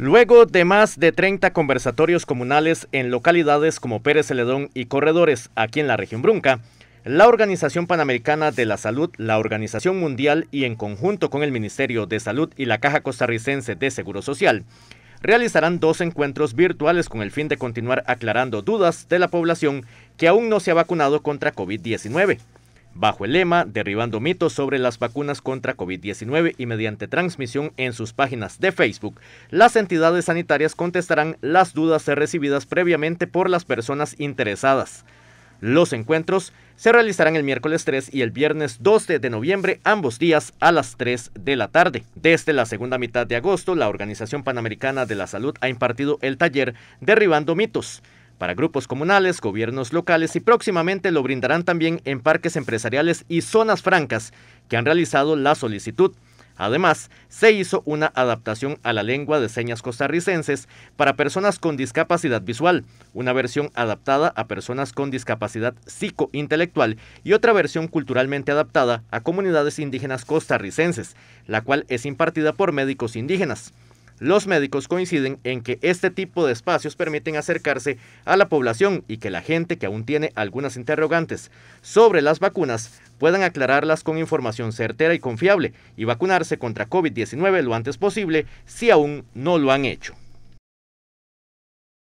Luego de más de 30 conversatorios comunales en localidades como Pérez Celedón y Corredores, aquí en la región Brunca, la Organización Panamericana de la Salud, la Organización Mundial y en conjunto con el Ministerio de Salud y la Caja Costarricense de Seguro Social, realizarán dos encuentros virtuales con el fin de continuar aclarando dudas de la población que aún no se ha vacunado contra COVID-19 bajo el lema Derribando mitos sobre las vacunas contra COVID-19 y mediante transmisión en sus páginas de Facebook, las entidades sanitarias contestarán las dudas recibidas previamente por las personas interesadas. Los encuentros se realizarán el miércoles 3 y el viernes 12 de, noviembre, ambos días a las 3 de la tarde. Desde la segunda mitad de agosto, la Organización Panamericana de la Salud ha impartido el taller Derribando mitos para grupos comunales, gobiernos locales y próximamente lo brindarán también en parques empresariales y zonas francas que han realizado la solicitud. Además, se hizo una adaptación a la lengua de señas costarricenses para personas con discapacidad visual, una versión adaptada a personas con discapacidad psicointelectual y otra versión culturalmente adaptada a comunidades indígenas costarricenses, la cual es impartida por médicos indígenas. Los médicos coinciden en que este tipo de espacios permiten acercarse a la población y que la gente que aún tiene algunas interrogantes sobre las vacunas puedan aclararlas con información certera y confiable y vacunarse contra COVID-19 lo antes posible si aún no lo han hecho.